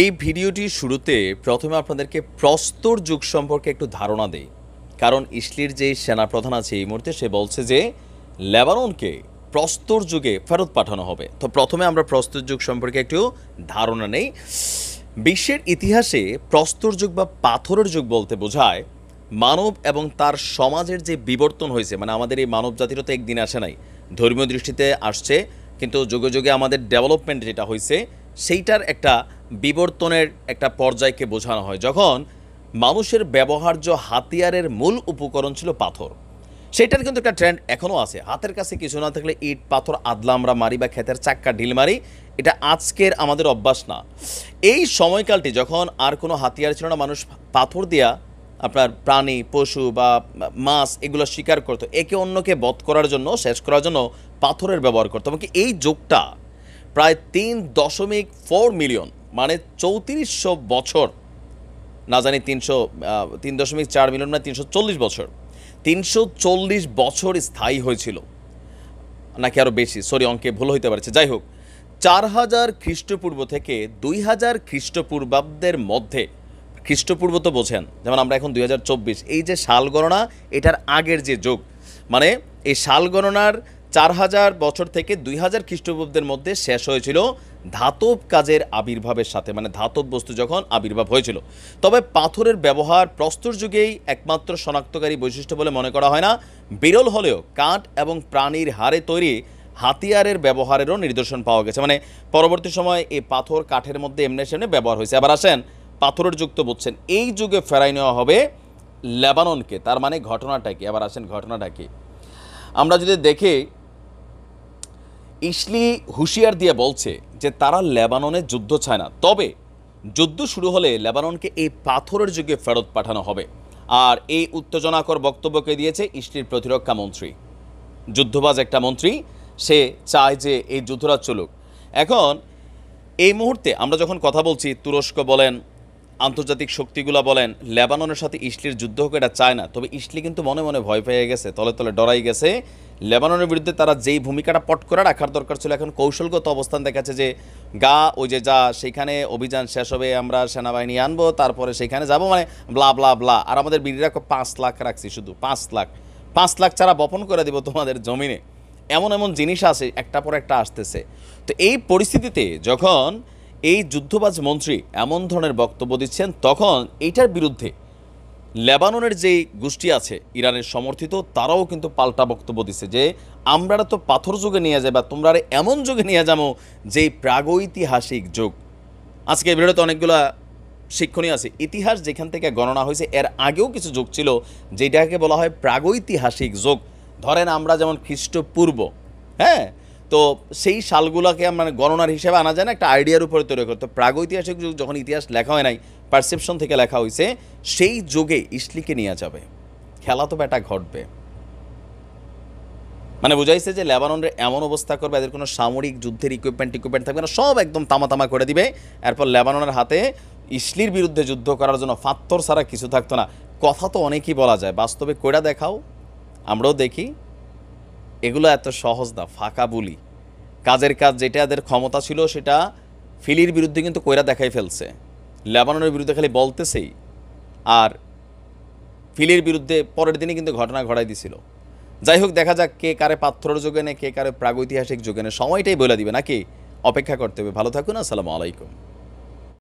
এই ভিডিওটির শুরুতে প্রথমে আপনাদেরকে প্রস্তর যুগ সম্পর্কে একটু ধারণা দেই কারণ ইসলির যে সেনাপ্রধান আছে এই মুহূর্তে সে বলছে যে লেবাননকে প্রস্তর যুগে ফেরত পাঠানো হবে তো প্রথমে আমরা প্রস্তর যুগ সম্পর্কে একটু ধারণা নেই বিশ্বের ইতিহাসে প্রস্তর যুগ বা পাথরের যুগ বলতে বোঝায় মানব এবং তার সমাজের যে বিবর্তন হয়েছে মানে আমাদের এই মানব জাতিরও তো একদিন আসে নাই ধর্মীয় দৃষ্টিতে আসছে কিন্তু যুগে যুগে আমাদের ডেভেলপমেন্ট যেটা হয়েছে সেইটার একটা বিবর্তনের একটা পর্যায়কে বোঝানো হয় যখন মানুষের ব্যবহার্য হাতিয়ারের মূল উপকরণ ছিল পাথর সেটার কিন্তু একটা ট্রেন্ড এখনও আছে হাতের কাছে কিছু না থাকলে ইট পাথর আদলা আমরা মারি বা ক্ষেতের চাক্কা ঢিল মারি এটা আজকের আমাদের অভ্যাস না এই সময়কালটি যখন আর কোনো হাতিয়ার ছিল না মানুষ পাথর দিয়া আপনার প্রাণী পশু বা মাছ এগুলো শিকার করতো একে অন্যকে বধ করার জন্য শেষ করার জন্য পাথরের ব্যবহার করতো এবং এই যোগটা প্রায় তিন দশমিক ফোর মিলিয়ন মানে চৌত্রিশশো বছর না জানি তিনশো তিন দশমিক চার মিলিয়ন না তিনশো চল্লিশ বছর তিনশো চল্লিশ বছর স্থায়ী হয়েছিল নাকি আরও বেশি সরি অঙ্কে ভুল হইতে পারছে যাই হোক চার হাজার খ্রিস্টপূর্ব থেকে দুই হাজার খ্রিস্টপূর্বাব্দের মধ্যে খ্রিস্টপূর্ব তো বোঝেন যেমন আমরা এখন দুই এই যে সাল গণনা এটার আগের যে যুগ মানে এই সাল গণনার চার হাজার বছর থেকে দুই হাজার খ্রিস্টপূর্বদের মধ্যে শেষ হয়েছিল ধাতব কাজের আবির্ভাবের সাথে মানে ধাতব বস্তু যখন আবির্ভাব হয়েছিল তবে পাথরের ব্যবহার প্রস্তর যুগেই একমাত্র শনাক্তকারী বৈশিষ্ট্য বলে মনে করা হয় না বিরল হলেও কাঠ এবং প্রাণীর হারে তৈরি হাতিয়ারের ব্যবহারেরও নিদর্শন পাওয়া গেছে মানে পরবর্তী সময় এই পাথর কাঠের মধ্যে এমনি সেমনি ব্যবহার হয়েছে আবার আসেন পাথরের যুক্ত তো বুঝছেন এই যুগে ফেরাই নেওয়া হবে লেবাননকে তার মানে ঘটনাটা কি আবার আসেন ঘটনাটা কি আমরা যদি দেখি ইসলি হুঁশিয়ার দিয়ে বলছে যে তারা লেবাননে যুদ্ধ চায় না তবে যুদ্ধ শুরু হলে লেবাননকে এই পাথরের যুগে ফেরত পাঠানো হবে আর এই উত্তেজনাকর বক্তব্যকে দিয়েছে ইসলির প্রতিরক্ষা মন্ত্রী যুদ্ধবাজ একটা মন্ত্রী সে চায় যে এই যুদ্ধরাজ চলুক এখন এই মুহূর্তে আমরা যখন কথা বলছি তুরস্ক বলেন আন্তর্জাতিক শক্তিগুলো বলেন লেবাননের সাথে ইসলির যুদ্ধ হোক এটা চায় না তবে ইসলি কিন্তু মনে মনে ভয় পেয়ে গেছে তলে তলে ডরাই গেছে লেবাননের বিরুদ্ধে তারা যেই ভূমিকাটা পট করে রাখার দরকার ছিল এখন কৌশলগত অবস্থান দেখাচ্ছে যে গা ওই যে যা সেখানে অভিযান শেষ হবে আমরা সেনাবাহিনী আনবো তারপরে সেখানে যাব মানে ব্লা ব্লা ব্লা আর আমাদের বিড়িরা পাঁচ লাখ রাখছি শুধু পাঁচ লাখ পাঁচ লাখ ছাড়া বপন করে দেবো তোমাদের জমিনে এমন এমন জিনিস আছে একটা পর একটা আসতেছে তো এই পরিস্থিতিতে যখন এই যুদ্ধবাজ মন্ত্রী এমন ধরনের বক্তব্য দিচ্ছেন তখন এইটার বিরুদ্ধে লেবাননের যেই গোষ্ঠী আছে ইরানের সমর্থিত তারাও কিন্তু পাল্টা বক্তব্য দিছে যে আমরা তো পাথর যুগে নিয়ে যাই বা তোমরা এমন যুগে নিয়ে যাবো যেই প্রাগৈতিহাসিক যুগ আজকে ভিডিওতে অনেকগুলা শিক্ষণীয় আছে ইতিহাস যেখান থেকে গণনা হয়েছে এর আগেও কিছু যুগ ছিল যেটাকে বলা হয় প্রাগৈতিহাসিক যুগ ধরেন আমরা যেমন খ্রিস্টপূর্ব হ্যাঁ তো সেই সালগুলোকে মানে গণনার হিসেবে আনা যায় না একটা আইডিয়ার উপরে তৈরি করতো প্রাগৈতিহাসিক যুগ যখন ইতিহাস লেখা হয় নাই পারসেপশন থেকে লেখা হয়েছে সেই যুগে ইসলিকে নিয়ে যাবে খেলা তো ব্যাটা ঘটবে মানে বুঝাইছে যে লেবাননের এমন অবস্থা করবে এদের কোনো সামরিক যুদ্ধের ইকুইপমেন্ট ইকুইপমেন্ট থাকবে না সব একদম তামা তামা করে দিবে এরপর লেবাননের হাতে ইসলির বিরুদ্ধে যুদ্ধ করার জন্য ফাত্তর ছাড়া কিছু থাকতো না কথা তো অনেকই বলা যায় বাস্তবে কইরা দেখাও আমরাও দেখি এগুলো এত সহজ না ফাঁকা বুলি কাজের কাজ যেটা এদের ক্ষমতা ছিল সেটা ফিলির বিরুদ্ধে কিন্তু কইরা দেখাই ফেলছে লেবাননের বিরুদ্ধে খালি বলতেছেই আর ফিলির বিরুদ্ধে পরের দিনই কিন্তু ঘটনা ঘটাই দিছিল যাই হোক দেখা যাক কে কারে পাত্রর যোগেনে কে কারে প্রাগৈতিহাসিক যোগেনে সময়টাই বলে দিবে নাকি অপেক্ষা করতে হবে ভালো থাকুন আসসালামু আলাইকুম